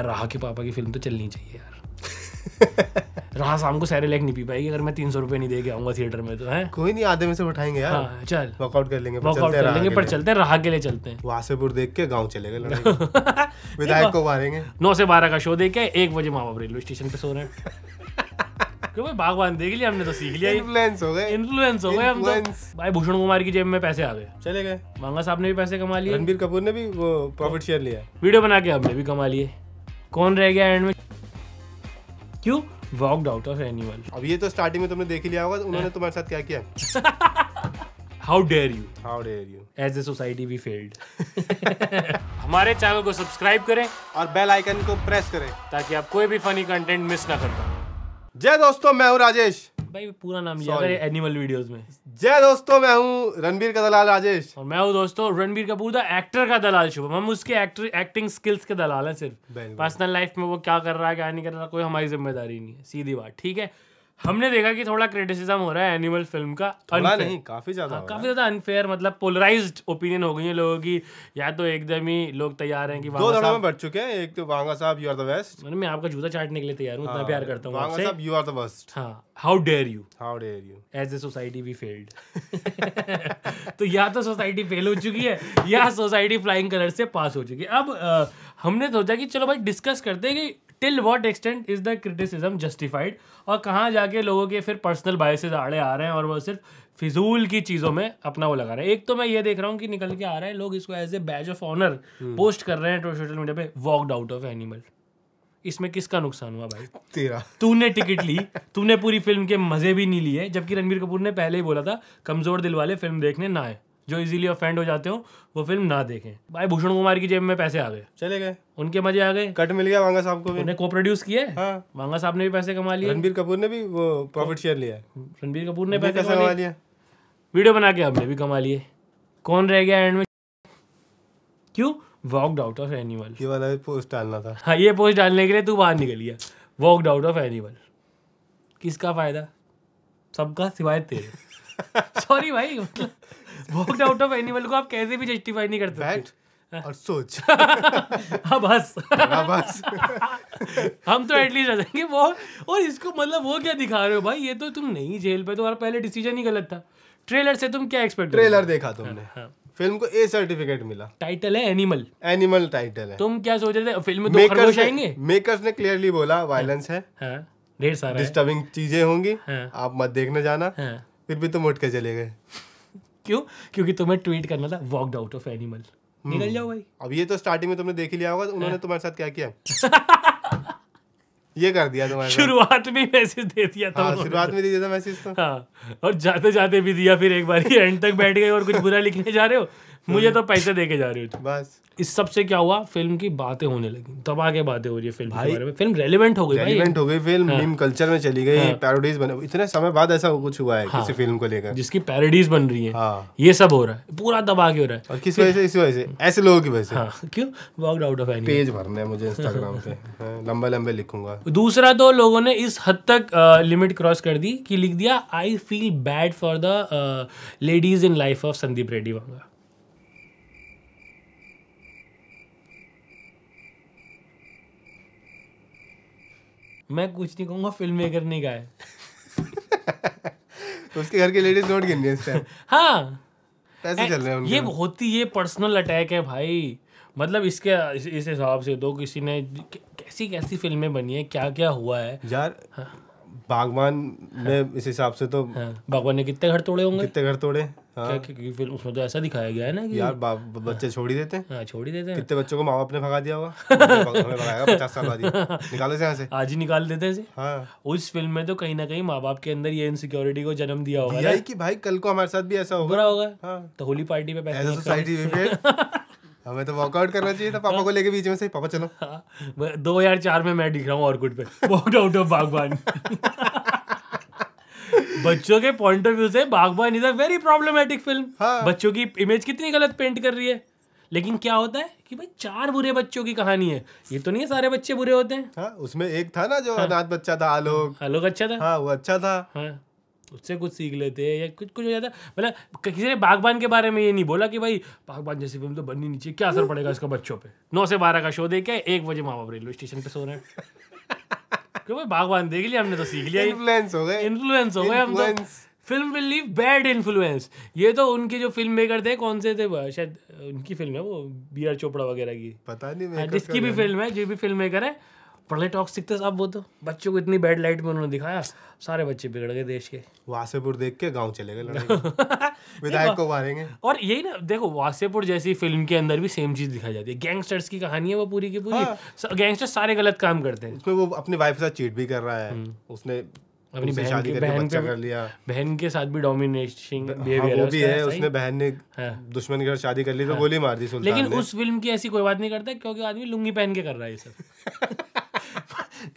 यार राह के पापा की फिल्म तो चलनी चाहिए यार राह शाम को सैरे लेक नहीं पी पाएगी अगर मैं तीन सौ रुपये नहीं दे के आऊँगा थिएटर में तो है कोई नहीं आधे में से उठाएंगे यार हाँ, चल वर्कआउट कर लेंगे वर्कआउट कर लेंगे पर चलते हैं राह के लिए चलते हैं वासेपुर देख के गाँव चले गए विधायक को मारेंगे नौ से बारह का शो देख के एक बजे माँ बाप रेलवे स्टेशन पे सो रहे हैं क्योंकि बागवान देख लिया हमने तो सीख लिया इन्फ्लुएंस हो गए इन्फ्लुएंस हो गए हम तो भाई भूषण कुमार की जेब में पैसे आ गए चले गए मांगा साहब ने भी पैसे कमा लिए रणबीर कपूर ने भी वो प्रॉफिट शेयर लिया वीडियो बना के हमने भी कमा लिए कौन रह गया एंड में क्यों वॉकड आउट ऑफ एनिमल अब ये तो स्टार्टिंग में तुमने देख लिया होगा उन्होंने हाँ। तुम्हारे साथ क्या किया how dare you how dare you as a society we failed हमारे चैनल को सब्सक्राइब करें और बेल आइकन को प्रेस करें ताकि आप कोई भी फनी कंटेंट मिस ना कर पाए जय दोस्तों मैं हूं राजेश भाई पूरा नाम लिया एनिमल वीडियोस में जय दोस्तों मैं हूँ रणबीर का दलाल राजेश और मैं हूँ दोस्तों रणबीर कपूर द एक्टर का दलाल शुभम हम उसके एक्टर एक्टिंग स्किल्स के दलाल हैं सिर्फ पर्सनल लाइफ में वो क्या कर रहा है क्या नहीं कर रहा कोई हमारी जिम्मेदारी नहीं है सीधी बात ठीक है हमने देखा कि थोड़ा क्रिटिसिज्म हो रहा है एनिमल फिल्म का थोड़ा नहीं काफी ज्यादा हाँ, काफी ज्यादा अनफेयर मतलब पोलराइज्ड ओपिनियन हो गई है लोगों की या तो एकदम ही लोग तैयार हैं कि दो धड़ों में बढ़ चुके हैं एक तो वांगा साहब यू आर द बेस्ट मैंने मैं आपका जूता चाटने के लिए तैयार हूँ इतना हाँ, प्यार करता हूँ वांगा साहब यू आर द बेस्ट हाँ how dare you how dare you as a society we failed तो या तो सोसाइटी फेल हो चुकी है या सोसाइटी फ्लाइंग कलर से पास हो चुकी है अब हमने सोचा कि चलो भाई डिस्कस करते हैं कि till what extent is the criticism justified और कहाँ जाके लोगों के फिर पर्सनल बायसेज आड़े आ रहे हैं और वो सिर्फ फिजूल की चीज़ों में अपना वो लगा रहे हैं एक तो मैं ये देख रहा हूँ कि निकल के आ रहे हैं लोग इसको as a badge of honour post कर रहे हैं सोशल तो मीडिया पे वॉकड आउट ऑफ एनिमल इसमें किसका नुकसान हुआ भाई तेरा तूने टिकट ली तूने पूरी फिल्म के मजे भी नहीं लिए जबकि रणबीर कपूर ने पहले ही बोला था कमजोर दिल वाले फिल्म देखने ना आए जो इजीली ऑफेंड हो जाते हो वो फिल्म ना देखें भाई भूषण कुमार की जेब में पैसे आ गए चले गए उनके मजे आ गए कट मिल गया वांगा साहब को भी उन्हें को प्रोड्यूस किया हाँ। वांगा साहब ने भी पैसे कमा लिए रणबीर कपूर ने भी वो प्रॉफिट शेयर लिया रणबीर कपूर ने पैसे कमा लिया वीडियो बना के हमने भी कमा लिए कौन रह गया एंड में क्यों वॉकड आउट ऑफ एनिमल ये वाला पोस्ट डालना था हाँ ये पोस्ट डालने के लिए तू बाहर निकल गया वॉकड आउट ऑफ एनिमल किसका फायदा सबका सिवाय तेरे सॉरी भाई मतलब वॉकड आउट ऑफ एनिमल को आप कैसे भी जस्टिफाई नहीं करते और सोच हाँ बस हाँ बस हम तो एटलीस्ट आ जाएंगे वो और इसको मतलब वो क्या दिखा रहे हो भाई ये तो तुम नहीं जेल पे तुम्हारा पहले डिसीजन ही गलत था ट्रेलर से तुम क्या एक्सपेक्ट ट्रेलर देखा तुमने हाँ। फिल्म हाँ। को ए सर्टिफिकेट मिला टाइटल है एनिमल एनिमल टाइटल है तुम क्या सोच रहे थे फिल्म में दो तो आएंगे मेकर्स ने क्लियरली बोला वायलेंस हाँ, है हाँ, ढेर सारा डिस्टर्बिंग चीजें होंगी आप मत देखने जाना फिर भी तुम उठ के चले गए क्यों क्योंकि तुम्हें ट्वीट करना था वॉकड आउट ऑफ एनिमल निकल जाओ भाई अब ये तो स्टार्टिंग में तुमने देख ही लिया होगा उन्होंने हाँ। तुम्हारे साथ क्या किया ये कर दिया तुम्हारे शुरुआत में मैसेज दे दिया था हाँ, शुरुआत में दे दिया था मैसेज तो हाँ और जाते जाते भी दिया फिर एक बार एंड तक बैठ गए और कुछ बुरा लिखने जा रहे हो हम्म। मुझे तो पैसे दे के जा रही हो बस इस सब से क्या हुआ फिल्म की बातें होने लगी तब आगे बातें हो रही है फिल्म के बारे में फिल्म रेलिवेंट हो गई रेलिवेंट हो गई फिल्म हाँ, कल्चर में चली गई हाँ, पैरोडीज बने इतने समय बाद ऐसा कुछ हुआ है हाँ, किसी फिल्म को लेकर जिसकी पैरोडीज बन रही है हाँ, ये सब हो रहा है पूरा दबा के हो रहा है और किस वजह से इस वजह से ऐसे लोगों की वजह से हाँ। क्यों वर्क आउट ऑफ पेज भरना है मुझे इंस्टाग्राम पे हाँ, लंबे लंबे लिखूंगा दूसरा तो लोगों ने इस हद तक लिमिट क्रॉस कर दी कि लिख दिया I feel bad for the ladies in life of Sandeep Reddy Vanga मैं कुछ नहीं कहूँगा फिल्म मेकर नहीं गाए तो उसके घर के लेडीज नोट गिन हाँ पैसे चल रहे हैं ये बहुत ही ये पर्सनल अटैक है भाई मतलब इसके इस हिसाब से दो तो किसी ने कैसी कैसी फिल्में बनी है क्या क्या हुआ है यार हाँ। बागवान ने हाँ। इस हिसाब से तो हाँ। बागवान ने कितने घर तोड़े होंगे कितने घर तोड़े हाँ। क्या फिल्म उसमें तो ऐसा दिखाया गया है ना कि यार बच्चे छोड़ ही देते हैं हाँ, छोड़ ही देते हैं कितने बच्चों को माँ बाप ने भगा दिया होगा भगाएगा पचास साल बाद निकालो से यहाँ से आज ही निकाल देते हैं हाँ। उस फिल्म में तो कहीं ना कहीं माँ बाप के अंदर ये इनसिक्योरिटी को जन्म दिया होगा यही कि भाई कल को हमारे साथ भी ऐसा होगा होगा हाँ। तो होली पार्टी पे पैसे सोसाइटी हमें तो वॉकआउट करना चाहिए था पापा को लेके बीच में से पापा चलो हाँ। दो हजार चार में मैं दिख रहा हूँ और गुड पे वॉकआउट ऑफ बागवान बच्चों के पॉइंट ऑफ व्यू से Baghban is a very problematic film बच्चों की इमेज कितनी गलत पेंट कर रही है लेकिन क्या होता है कि भाई चार बुरे बच्चों की कहानी है ये तो नहीं है सारे बच्चे बुरे होते हैं हाँ, उसमें एक था ना जो हाँ, अनाथ बच्चा था आलोक हाँ, आलोक अच्छा था हाँ वो अच्छा था हाँ उससे कुछ सीख लेते हैं या कुछ कुछ हो जाता है मतलब किसी ने बागबान के बारे में ये नहीं बोला कि भाई बागबान जैसी फिल्म तो बननी नीचे क्या असर पड़ेगा इसका बच्चों पे नौ से बारह का शो देखे एक बजे माँ बाप रेलवे स्टेशन पे सो रहे हैं क्यों बागवान देख लिया हमने तो सीख लिया इन्फ्लुएंस हो गए इन्फ्लुएंस हो गए हम तो film will leave bad influence ये तो उनके जो फिल्म मेकर थे कौन से थे शायद उनकी फिल्म है वो बी आर चोपड़ा वगैरह की पता नहीं मैं हाँ, जिसकी भी फिल्म है जो भी फिल्म मेकर है पढ़ ले टॉक्सिक थे साहब वो तो बच्चों को इतनी बैड लाइट में उन्होंने दिखाया सारे बच्चे बिगड़ गए देश के वासेपुर देख के गांव चले गए विधायक को मारेंगे और यही ना देखो वासेपुर जैसी फिल्म के अंदर भी सेम चीज दिखाई जाती है गैंगस्टर्स की कहानी है वो पूरी की पूरी हाँ। गैंगस्टर सारे गलत काम करते हैं उसमें वो अपनी वाइफ के साथ चीट भी कर रहा है हम्म। उसने अपनी बहन की बहन पे कर लिया बहन के साथ भी डोमिनेशन बिहेवियर हाँ, भी है उसने बहन ने हाँ। दुश्मन के साथ शादी कर ली तो हाँ। गोली मार दी लेकिन उस फिल्म की ऐसी कोई बात नहीं करता क्योंकि आदमी लुंगी पहन के कर रहा है ये सब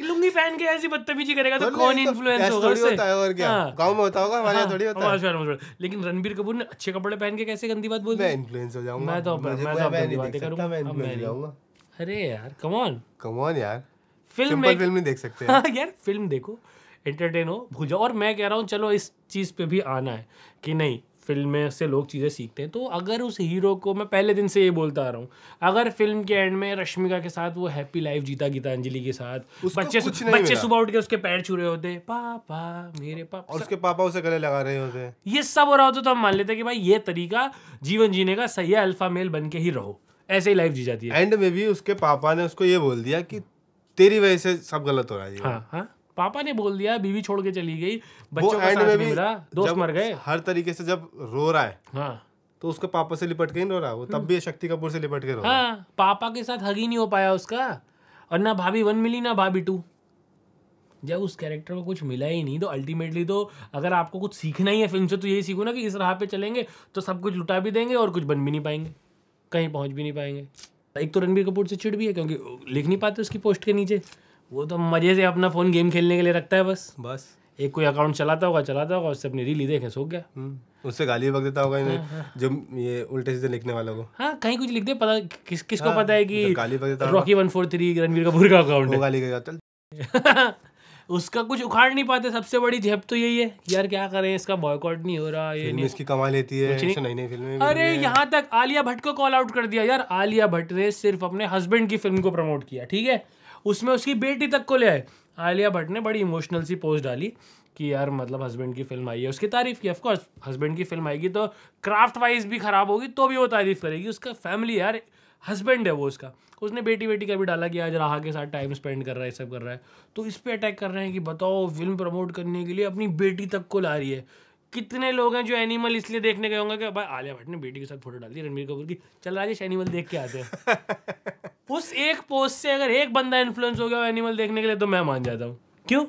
लुंगी पहन के ऐसी बदतमीजी करेगा तो, तो कौन इन्फ्लुएंस तो होगा उससे होता है और क्या हाँ। गांव में होता होगा हमारे हाँ, थोड़ी होता है लेकिन रणबीर कपूर ने अच्छे कपड़े पहन के कैसे गंदी बात बोल मैं इन्फ्लुएंस हो जाऊंगा मैं तो मैं तो बातें करूंगा मैं इन्फ्लुएंस हो जाऊंगा अरे यार कम ऑन कम ऑन यार फिल्म फिल्म नहीं देख सकते हाँ यार फिल्म देखो एंटरटेन हो भूल जाओ और मैं कह रहा हूँ चलो इस चीज़ पे भी आना है कि नहीं फिल्म में से लोग चीज़ें सीखते हैं तो अगर उस हीरो को मैं पहले दिन से ये बोलता आ रहा हूँ अगर फिल्म के एंड में रश्मिका के साथ वो हैप्पी लाइफ जीता गीतांजलि के साथ बच्चे बच्चे सुबह उठ के उसके पैर छू रहे होते पापा मेरे पापा और उसके पापा उसे गले लगा रहे होते ये सब हो रहा होता तो हम मान लेते कि भाई ये तरीका जीवन जीने का सही है अल्फा मेल बन के ही रहो ऐसे ही लाइफ जी जाती है एंड में भी उसके पापा ने उसको ये बोल दिया कि तेरी वजह से सब गलत हो रहा है हाँ हाँ पापा ने बोल दिया बीवी छोड़ के चली गई बच्चों का साथ नहीं मिला दोस्त मर गए हर तरीके से जब रो रहा है हाँ तो उसके पापा से लिपट के नहीं रो रहा वो तब भी शक्ति कपूर से लिपट के रो हाँ पापा के साथ हग ही नहीं हो पाया उसका और ना भाभी वन मिली ना भाभी टू जब उस कैरेक्टर को कुछ मिला ही नहीं तो अल्टीमेटली तो अगर आपको कुछ सीखना ही है फिल्म से तो यही सीखो ना कि इस राह पे चलेंगे तो सब कुछ लुटा भी देंगे और कुछ बन भी नहीं पाएंगे कहीं पहुंच भी नहीं पाएंगे एक तो रणबीर कपूर से चिड़ भी है क्योंकि लिख नहीं पाते उसकी पोस्ट के नीचे वो तो मज़े से अपना फ़ोन गेम खेलने के लिए रखता है बस बस एक कोई अकाउंट चलाता होगा चलाता होगा उससे अपनी रील ही देखे सो गया हम्म, उससे गाली बक देता होगा इन्हें हाँ, हाँ, जो ये उल्टे सीधे लिखने वालों को हाँ कहीं कुछ लिख दे पता किस किसको हाँ, पता है कि तो गाली बक देता Rocky one four three Ranbir Kapoor का अकाउंट है चल उसका कुछ उखाड़ नहीं पाते सबसे बड़ी झेप तो यही है यार क्या करें इसका बॉयकॉट नहीं हो रहा ये नहीं इसकी कमा लेती है नहीं नई फिल्में अरे यहाँ तक आलिया भट्ट को कॉल आउट कर दिया यार आलिया भट्ट ने सिर्फ अपने हस्बैंड की फिल्म को प्रमोट किया ठीक है उसमें उसकी बेटी तक को ले आए आलिया भट्ट ने बड़ी इमोशनल सी पोस्ट डाली कि यार मतलब हस्बैंड की फिल्म आई है उसकी तारीफ की ऑफकोर्स हस्बैंड की फिल्म आएगी तो क्राफ्ट वाइज भी ख़राब होगी तो भी वो तारीफ करेगी उसका फैमिली यार हस्बैंड है वो उसका उसने बेटी बेटी का भी डाला कि आज राहा के साथ टाइम स्पेंड कर रहा है सब कर रहा है तो इस पर अटैक कर रहे हैं कि बताओ फिल्म प्रमोट करने के लिए अपनी बेटी तक को ला रही है कितने लोग हैं जो एनिमल इसलिए देखने गए होंगे कि भाई आलिया भट्ट ने बेटी के साथ फोटो डाल दी रणबीर कपूर की चल राजेश एनिमल देख के आते हैं उस एक पोस्ट से अगर एक बंदा इन्फ्लुएंस हो गया एनिमल देखने के लिए तो मैं मान जाता हूँ क्यों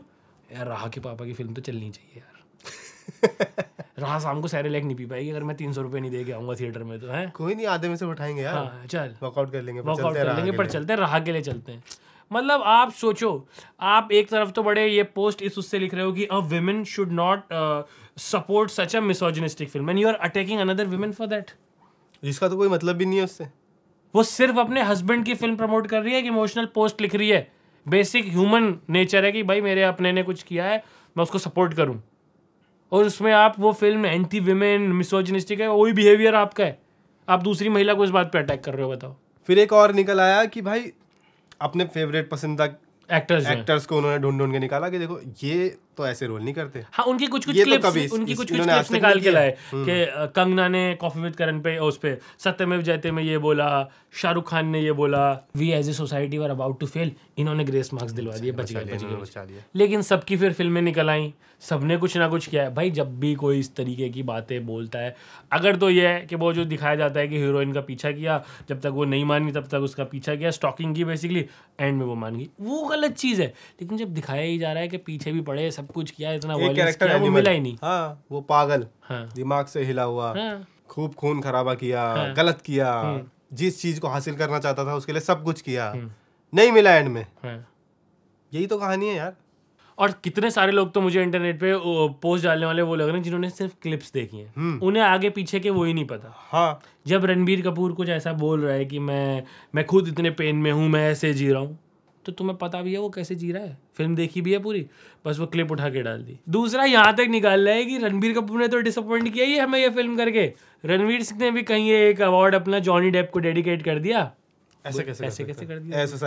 यार राह के पापा की फिल्म तो चलनी चाहिए यार राह शाम को सैरे लेग नहीं पी पाएगी अगर मैं तीन सौ रुपये नहीं दे के आऊँगा थिएटर में तो है कोई नहीं आधे में से उठाएंगे यार हाँ, चल वर्कआउट कर लेंगे वर्कआउट कर लेंगे पर चलते हैं राह के लिए चलते हैं मतलब आप सोचो आप एक तरफ तो बड़े ये पोस्ट इस उससे लिख रहे हो कि a women should not support such a misogynistic film and you are attacking another women for that जिसका तो कोई मतलब भी नहीं है उससे वो सिर्फ अपने हस्बैंड की फिल्म प्रमोट कर रही है कि इमोशनल पोस्ट लिख रही है बेसिक ह्यूमन नेचर है कि भाई मेरे अपने ने कुछ किया है मैं उसको सपोर्ट करूँ और उसमें आप वो फिल्म एंटी वीमेन मिसोजनिस्टिक है वही बिहेवियर आपका है आप दूसरी महिला को इस बात पे अटैक कर रहे हो बताओ फिर एक और निकल आया कि भाई अपने फेवरेट पसंदीदा एक्टर्स एक्टर्स को उन्होंने ढूंढ ढूंढ के निकाला कि देखो ये तो ऐसे रोल नहीं करते हाँ उनकी कुछ कुछ क्लिप्स तो उनकी कुछ कुछ क्लिप्स निकाल के लाए हम्म। कि कंगना ने कॉफी विद करण पे उस पर सत्यमेव जयते में ये बोला शाहरुख खान ने ये बोला we as a society were about to fail इन्होंने ग्रेस मार्क्स दिलवा दिए बच गए लेकिन सबकी फिर फिल्में निकल आई सबने कुछ ना कुछ किया है भाई जब भी कोई इस तरीके की बातें बोलता है अगर तो ये है कि वो जो दिखाया जाता है कि हीरोइन का पीछा किया जब तक वो नहीं मानी तब तक उसका पीछा किया स्टॉकिंग की बेसिकली एंड में वो मान गई वो गलत चीज़ है लेकिन जब दिखाया ही जा रहा है कि पीछे भी पड़े सब सब कुछ किया इतना एक कैरेक्टर है वो मिला ही नहीं हाँ वो पागल हाँ। दिमाग से हिला हुआ हाँ। खूब खून खराबा किया हाँ। गलत किया हम्म। जिस चीज को हासिल करना चाहता था उसके लिए सब कुछ किया हम्म। नहीं मिला एंड में हाँ। यही तो कहानी है यार और कितने सारे लोग तो मुझे इंटरनेट पे पोस्ट डालने वाले वो लग रहे हैं जिन्होंने सिर्फ क्लिप्स देखी हैं हम्म। उन्हें आगे पीछे के वो ही नहीं पता हाँ जब रणबीर कपूर कुछ ऐसा बोल रहा है कि मैं मैं खुद इतने पेन में हूँ मैं ऐसे जी रहा हूँ तो तुम्हें पता भी है वो कैसे जी रहा है फिल्म देखी भी है पूरी बस वो क्लिप उठा के डाल दी दूसरा यहाँ तक निकाल रहा है कि रणबीर कपूर ने तो डिसअपॉइंट किया ही हमें ये फिल्म करके रणवीर सिंह ने भी कहीं एक अवार्ड अपना जॉनी डेप को डेडिकेट कर दिया ऐसे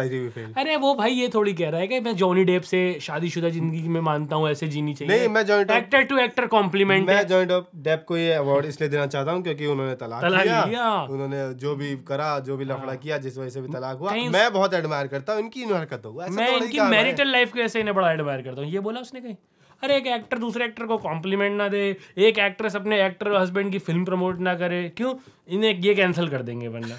अरे वो भाई ये थोड़ी कह रहा है कि मैं जॉनी डेप से शादीशुदा जिंदगी में मानता हूँ ऐसे जीनी चाहिए नहीं मैं Johnny Depp actor to actor compliment मैं जॉनी डेप को ये अवार्ड इसलिए देना चाहता हूँ क्योंकि उन्होंने तलाक लिया उन्होंने जो भी करा जो भी लफड़ा हाँ। किया जिस वजह से भी तलाक हुआ मैं बहुत एडमायर करता हूँ इनकी इन हरकतों को मैं इनकी मैरिटल लाइफ को ऐसे इन्हें बड़ा एडमायर करता हूँ ये बोला उसने कहीं अरे एक एक्टर दूसरे एक्टर को कॉम्प्लीमेंट ना दे एक एक्ट्रेस अपने एक्टर हस्बैंड की फिल्म प्रमोट ना करे क्यों इन्हें ये कैंसिल कर देंगे वरना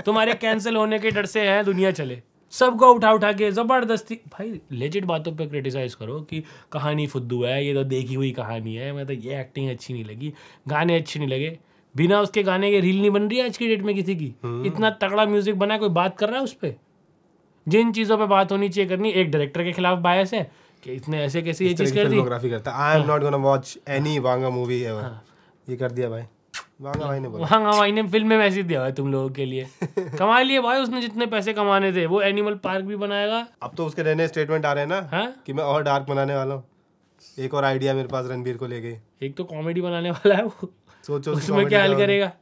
तुम्हारे कैंसिल होने के डर से हैं दुनिया चले सबको उठा उठा के ज़बरदस्ती भाई लेजिट बातों पे क्रिटिसाइज़ करो कि कहानी फुद्दू है ये तो देखी हुई कहानी है मतलब ये एक्टिंग अच्छी नहीं लगी गाने अच्छे नहीं लगे बिना उसके गाने के रील नहीं बन रही है आज की डेट में किसी की हम्म। इतना तगड़ा म्यूजिक बना कोई बात कर रहा है उस पर जिन चीज़ों पर बात होनी चाहिए करनी एक डायरेक्टर के खिलाफ बायस है कि इतने ऐसे कैसे ये चीज़ कर दी फिल्मोग्राफी करता I am not gonna watch any Vanga movie ever ये कर दिया भाई वांगा भाई ने बोला वांगा भाई ने फिल्म में मैसेज दिया है तुम लोगों के लिए कमा लिए भाई उसने जितने पैसे कमाने थे वो एनिमल पार्क भी बनाएगा अब तो उसके रहने स्टेटमेंट आ रहे हैं ना हाँ। कि मैं और डार्क बनाने वाला हूँ एक और आइडिया मेरे पास रणबीर को ले गई एक तो कॉमेडी बनाने वाला है वो सोचो उसमें क्या हल करेगा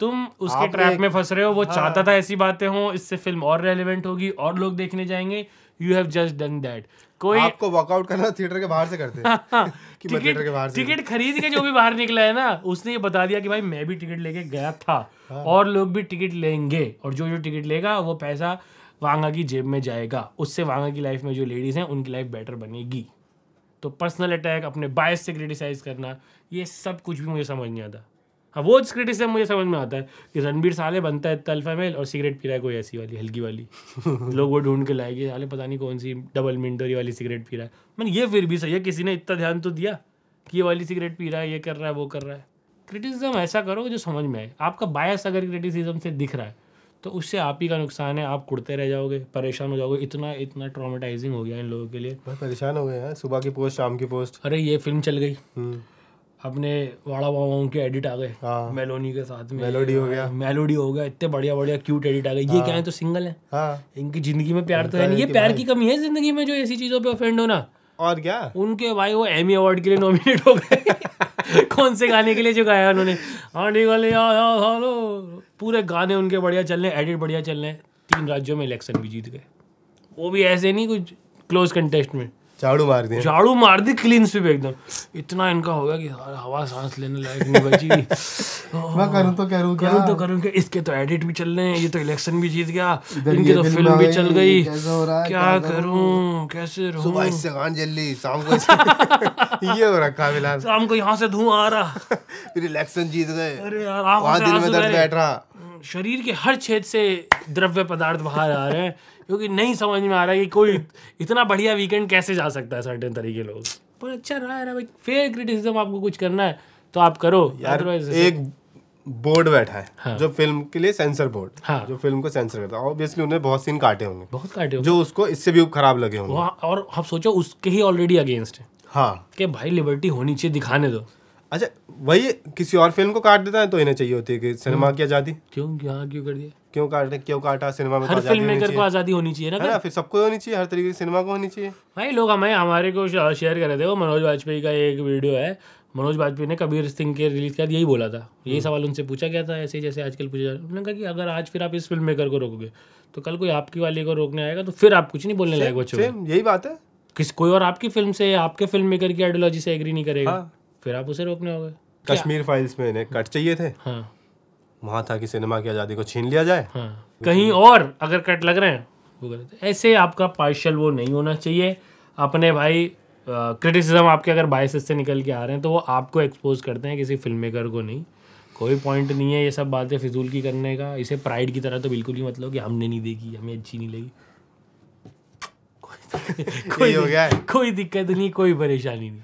तुम उसके ट्रैप में फंस रहे हो वो हाँ। चाहता था ऐसी बातें हो इससे फिल्म और रेलिवेंट होगी और लोग देखने जाएंगे you have just done that कोई आपको वर्कआउट करना थिएटर के बाहर से करते हैं हाँ। टिकट टिकट खरीद के जो भी बाहर निकला है ना उसने ये बता दिया कि भाई मैं भी टिकट लेके गया था हाँ। और लोग भी टिकट लेंगे और जो जो टिकट लेगा वो पैसा वांगा की जेब में जाएगा उससे वांगा की लाइफ में जो लेडीज हैं उनकी लाइफ बेटर बनेगी तो पर्सनल अटैक अपने बायस से क्रिटिसाइज करना ये सब कुछ भी मुझे समझ नहीं आता अब वो क्रिटिसिज्म मुझे समझ में आता है कि रणबीर साले बनता है तल्फा मेल और सिगरेट पी रहा है कोई ऐसी वाली हल्की वाली लोग वो ढूंढ के लाएंगे साले पता नहीं कौन सी डबल मिंटोरी वाली सिगरेट पी रहा है मैंने ये फिर भी सही है किसी ने इतना ध्यान तो दिया कि ये वाली सिगरेट पी रहा है ये कर रहा है वो कर रहा है क्रिटिसिज्म ऐसा करो जो समझ में आए आपका बायस अगर क्रिटिसिज्म से दिख रहा है तो उससे आप ही का नुकसान है आप कुड़ते रह जाओगे परेशान हो जाओगे इतना इतना ट्रामेटाइजिंग हो गया इन लोगों के लिए परेशान हो गए हैं सुबह की पोस्ट शाम की पोस्ट अरे ये फिल्म चल गई हम्म। अपने वाड़ा वाओं के एडिट आ गए मेलोनी हाँ। के साथ में मेलोडी हो गया मेलोडी हो गया इतने बढ़िया बढ़िया क्यूट एडिट आ गए ये हाँ। क्या है तो सिंगल है हाँ। इनकी जिंदगी में प्यार तो है नहीं ये प्यार की कमी है जिंदगी में जो ऐसी चीजों पे ऑफेंड होना और क्या उनके भाई वो एमी अवार्ड के लिए नॉमिनेट हो गए कौन से गाने के लिए जो गाया उन्होंने आने वाले पूरे गाने उनके बढ़िया चल रहे एडिट बढ़िया चल रहे तीन राज्यों में इलेक्शन भी जीत गए वो भी ऐसे नहीं कुछ क्लोज कंटेस्ट में झाड़ू मार दी झाड़ू मार दी क्लीन स्वीप एकदम इतना इनका हो गया कि हवा सांस लेने लायक नहीं बची मैं करूं तो करूं क्या करूं तो करूं क्या इसके तो एडिट भी चल रहे हैं ये तो इलेक्शन भी जीत गया इनकी तो फिल्म भी चल गई क्या करूं कैसे रहूं सुबह इससे गान जल्दी शाम को ये हो रखा फिलहाल शाम को यहाँ से धुआं आ रहा फिर इलेक्शन जीत गए अरे यार वहां दिल में दर्द रहा शरीर के हर छेद से द्रव्य पदार्थ बाहर आ रहे हैं क्योंकि नहीं समझ में आ रहा कि कोई इतना बढ़िया वीकेंड कैसे जा सकता है सर्टेन तरीके लोग पर अच्छा रहा है ना भाई फेयर क्रिटिसिज्म आपको कुछ करना है तो आप करो यार एक बोर्ड बैठा है हाँ। जो फिल्म के लिए सेंसर बोर्ड हाँ। जो फिल्म को सेंसर करता है ऑब्वियसली उन्हें बहुत सीन काटे होंगे बहुत काटे होंगे जो उसको इससे भी खराब लगे होंगे और आप सोचो उसके ही ऑलरेडी अगेंस्ट है हाँ के भाई लिबर्टी होनी चाहिए दिखाने दो अच्छा वही किसी और फिल्म को काट देता है तो इन्हें चाहिए होती है कि सिनेमा हम्म। की आज़ादी क्यों यहाँ क्यों कर दिया क्यों काट रहे क्यों काटा सिनेमा में तो हर फिल्म मेकर को आज़ादी होनी चाहिए ना, ना फिर सबको होनी चाहिए हर तरीके की सिनेमा को होनी चाहिए भाई लोग हमें हमारे को शेयर कर रहे थे वो मनोज वाजपेयी का एक वीडियो है मनोज वाजपेयी ने कबीर सिंह के रिलीज के बाद यही बोला था यही हम्म। सवाल उनसे पूछा गया था ऐसे जैसे आजकल पूछा उन्होंने कहा कि अगर आज फिर आप इस फिल्म मेकर को रोकोगे तो कल कोई आपकी वाली को रोकने आएगा तो फिर आप कुछ नहीं बोलने लायक बच्चों यही बात है किस कोई और आपकी फिल्म से आपके फिल्म मेकर की आइडियोलॉजी से एग्री नहीं करेगा हाँ। फिर आप उसे रोकने होगा कश्मीर फाइल्स में कट चाहिए थे हाँ वहां था कि सिनेमा की आज़ादी को छीन लिया जाए हाँ। कहीं और अगर कट लग रहे हैं वो गलत ऐसे आपका पार्शल वो नहीं होना चाहिए अपने भाई क्रिटिसिज्म आपके अगर बायसेस से निकल के आ रहे हैं तो वो आपको एक्सपोज करते हैं किसी फिल्म मेकर को नहीं कोई पॉइंट नहीं है ये सब बातें फिजूल की करने का इसे प्राइड की तरह तो बिल्कुल ही मतलब कि हमने नहीं देखी हमें अच्छी नहीं लगी कोई हो गया कोई दिक्कत नहीं कोई परेशानी नहीं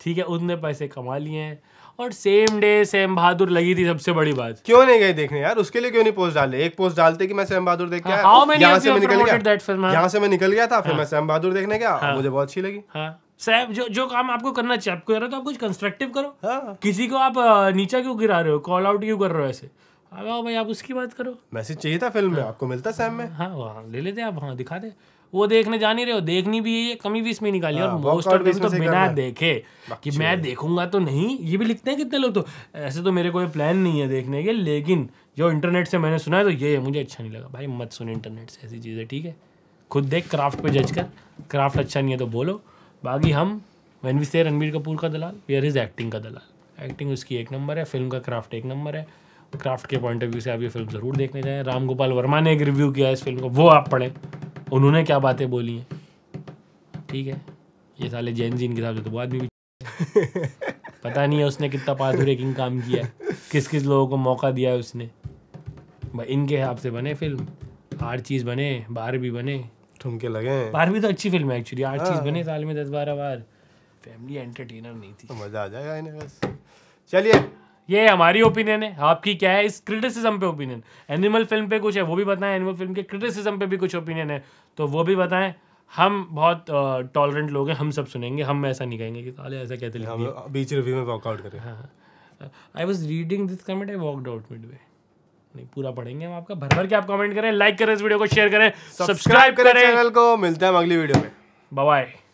ठीक है उतने पैसे कमा लिए हैं और सेम डे सेम बहादुर लगी थी सबसे बड़ी बात क्यों नहीं गए देखने यार उसके लिए क्यों नहीं पोस्ट डाले एक पोस्ट डालते कि मैं सेम बहादुर देख गया हाँ, हाँ, यहाँ से मैं निकल गया हाँ। यहाँ से मैं निकल गया था फिर मैं सेम बहादुर देखने गया मुझे बहुत अच्छी लगी साहब जो जो काम आपको करना चाहिए आपको कर रहा तो आप कुछ कंस्ट्रक्टिव करो किसी को आप नीचा क्यों गिरा रहे हो कॉल आउट क्यों कर रहे हो ऐसे भाई आप उसकी बात करो मैसेज चाहिए था फिल्म में आपको मिलता सैम में हाँ वहाँ ले लेते आप वहाँ दिखा दे वो देखने जा नहीं रहे हो देखनी भी है ये कमी भी इसमें निकाली और मोस्ट हाँ, ऑफ तो बिना देखे कि मैं देखूंगा तो नहीं ये भी लिखते हैं कितने लोग तो ऐसे तो मेरे कोई प्लान नहीं है देखने के लेकिन जो इंटरनेट से मैंने सुना है तो ये है मुझे अच्छा नहीं लगा भाई मत सुन इंटरनेट से ऐसी चीज़ें ठीक है खुद देख क्राफ्ट पे जज कर क्राफ्ट अच्छा नहीं है तो बोलो बाकी हम वैन वी से रणबीर कपूर का दलाल वेयर इज़ एक्टिंग का दलाल एक्टिंग उसकी एक नंबर है फिल्म का क्राफ्ट एक नंबर है क्राफ्ट के पॉइंट ऑफ व्यू से आप ये फिल्म ज़रूर देखने जाएँ राम गोपाल वर्मा ने एक रिव्यू किया है इस फिल्म को वो आप पढ़ें उन्होंने क्या बातें बोली हैं ठीक है ये साले जैन जी इनके साथ से तो वो आदमी भी पता नहीं है उसने कितना पाथुरेकिंग काम किया है किस किस लोगों को मौका दिया है उसने भाई इनके हिसाब से बने फिल्म हर चीज़ बने बार भी बने ठुमके लगे बार भी तो अच्छी फिल्म है एक्चुअली हर चीज़ हाँ। बने साल में दस बारह बार फैमिली एंटरटेनर नहीं थी तो मज़ा आ जाएगा इन्हें बस चलिए ये हमारी ओपिनियन है आपकी क्या है इस क्रिटिसिज्म पे ओपिनियन एनिमल फिल्म पे कुछ है वो भी बताएं एनिमल फिल्म के क्रिटिसिज्म पे भी कुछ ओपिनियन है तो वो भी बताएं हम बहुत टॉलरेंट लोग हैं हम सब सुनेंगे हम ऐसा नहीं कहेंगे कि साले ऐसा कहते हम बीच रिव्यू में वॉकआउट करें हाँ I was reading this comment I walked out midway नहीं पूरा पढ़ेंगे हम आपका भर भर के आप कमेंट करें लाइक करें इस वीडियो को शेयर करें सब्सक्राइब करें चैनल को मिलते हैं अगली वीडियो में बाय